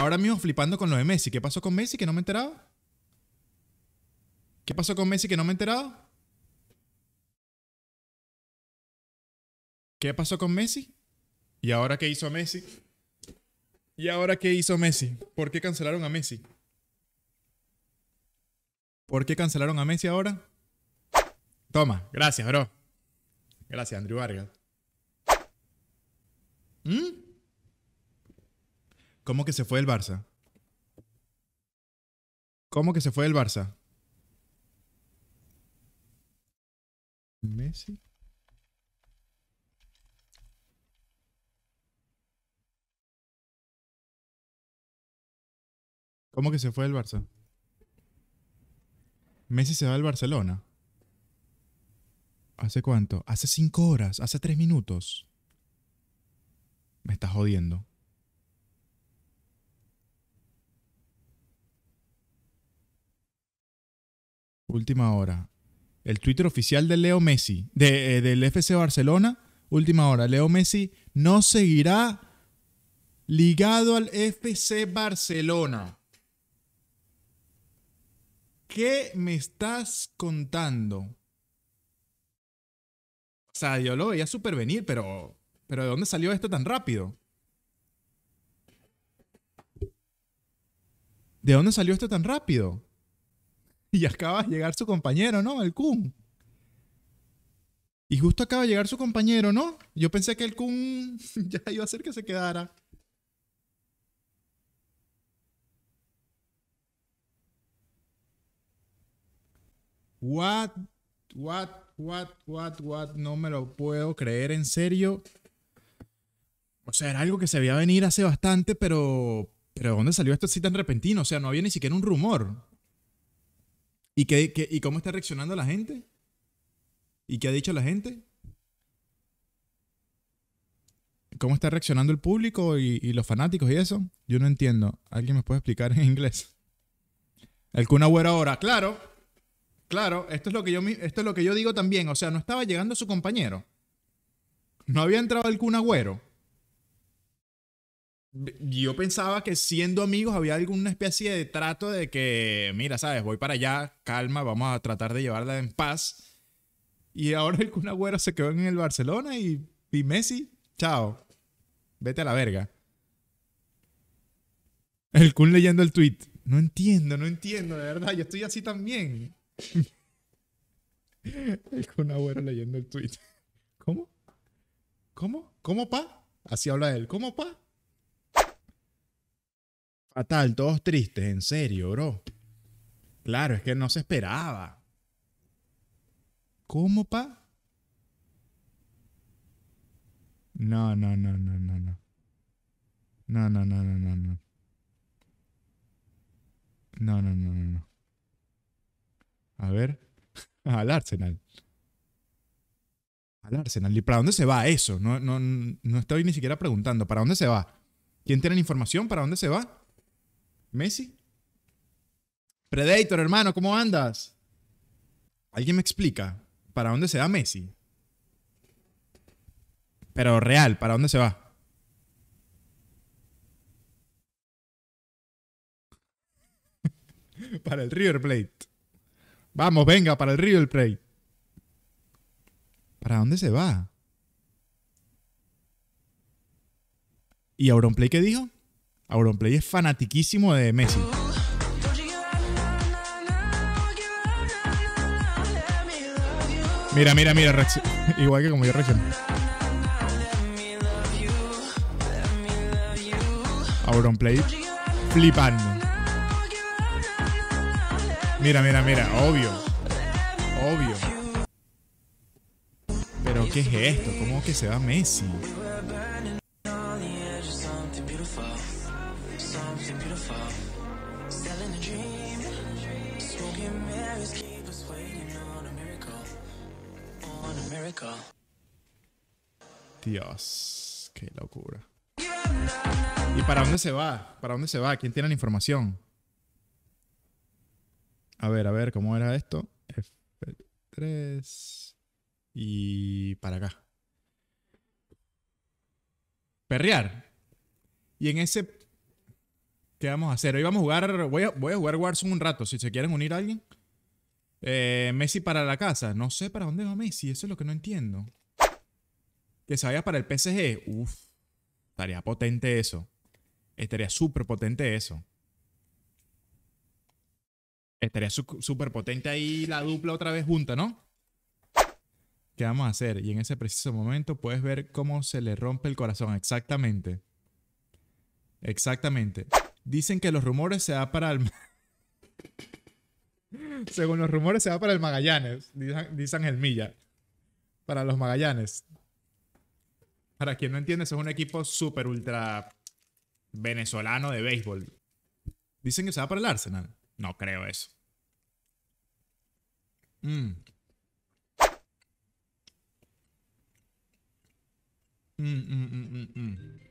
ahora mismo flipando con lo de Messi. ¿Qué pasó con Messi que no me enteraba? ¿Qué pasó con Messi que no me enteraba? enterado? ¿Qué pasó con Messi? ¿Y ahora qué hizo Messi? ¿Y ahora qué hizo Messi? ¿Por qué cancelaron a Messi? ¿Por qué cancelaron a Messi ahora? Toma, gracias, bro. Gracias, Andrew Vargas. ¿Mm? ¿Cómo que se fue el Barça? ¿Cómo que se fue el Barça? Messi. ¿Cómo que se fue el Barça? Messi se va al Barcelona. ¿Hace cuánto? Hace cinco horas, hace tres minutos. Me estás jodiendo. Última hora. El Twitter oficial de Leo Messi, eh, del FC Barcelona, última hora. Leo Messi no seguirá ligado al FC Barcelona. ¿Qué me estás contando? O sea, yo lo veía supervenir, pero, pero ¿de dónde salió esto tan rápido? ¿De dónde salió esto tan rápido? Y acaba de llegar su compañero, ¿no? El Kun. Y justo acaba de llegar su compañero, ¿no? Yo pensé que el Kun ya iba a hacer que se quedara. What, what, what, what, what, no me lo puedo creer en serio. O sea, era algo que se veía venir hace bastante, pero, pero de ¿dónde salió esto así tan repentino? O sea, no había ni siquiera un rumor. ¿Y, qué, ¿Y cómo está reaccionando la gente? ¿Y qué ha dicho la gente? ¿Cómo está reaccionando el público y, los fanáticos y eso? Yo no entiendo. ¿Alguien me puede explicar en inglés? El Kun Agüero ahora, claro. Claro, esto es, lo que yo, esto es lo que yo digo también. O sea, no estaba llegando su compañero. No había entrado el Kun Agüero yo pensaba que siendo amigos había alguna especie de trato de que, mira, sabes, voy para allá, calma, vamos a tratar de llevarla en paz. Y ahora el Kun Agüero se quedó en el Barcelona y, y Messi, chao, vete a la verga. El Kun leyendo el tweet. No entiendo, no entiendo, de verdad, yo estoy así también. el Kun Agüero leyendo el tweet. ¿Cómo? ¿Cómo? ¿Cómo, pa? Así habla él. ¿Cómo, pa? Fatal, todos tristes, en serio, bro. Claro, es que no se esperaba. ¿Cómo, pa? No, no, no, no, no, no. No, no, no, no, no, no. No, no, no, no, A ver. Al Arsenal. Al Arsenal. ¿Y para dónde se va eso? No, no, no estoy ni siquiera preguntando. ¿Para dónde se va? ¿Quién tiene la información? ¿Para dónde se va? ¿Messi? Predator, hermano, ¿cómo andas? ¿Alguien me explica para dónde se va Messi? Pero real, ¿para dónde se va? para el River Plate. Vamos, venga, para el River Plate. ¿Para dónde se va? ¿Y Auronplay qué dijo? Auronplay es fanatiquísimo de Messi. Mira, mira, mira, igual que como yo Rex Auronplay flipando. Mira, mira, mira, obvio. Obvio. Pero ¿qué es esto? ¿Cómo que se va Messi? Dios, qué locura. ¿Y para dónde se va? ¿Para dónde se va? ¿Quién tiene la información? A ver, a ver, ¿cómo era esto? F3 y para acá. Perrear. Y en ese ¿Qué vamos a hacer? Hoy vamos a jugar. Voy a, jugar Warzone un rato. Si se quieren unir a alguien. Eh, Messi para la casa. No sé para dónde va Messi. Eso es lo que no entiendo. Que se vaya para el PSG. Uf. Estaría potente eso. Estaría súper potente eso. Estaría súper potente ahí la dupla otra vez junta, ¿no? ¿Qué vamos a hacer? Y en ese preciso momento puedes ver cómo se le rompe el corazón. Exactamente. Exactamente. Dicen que los rumores se da para el... Según los rumores se va para el Magallanes, dicen el Milla. Para los Magallanes. Para quien no entiende, es un equipo súper ultra venezolano de béisbol. Dicen que se va para el Arsenal. No creo eso. Mm. Mm, mm,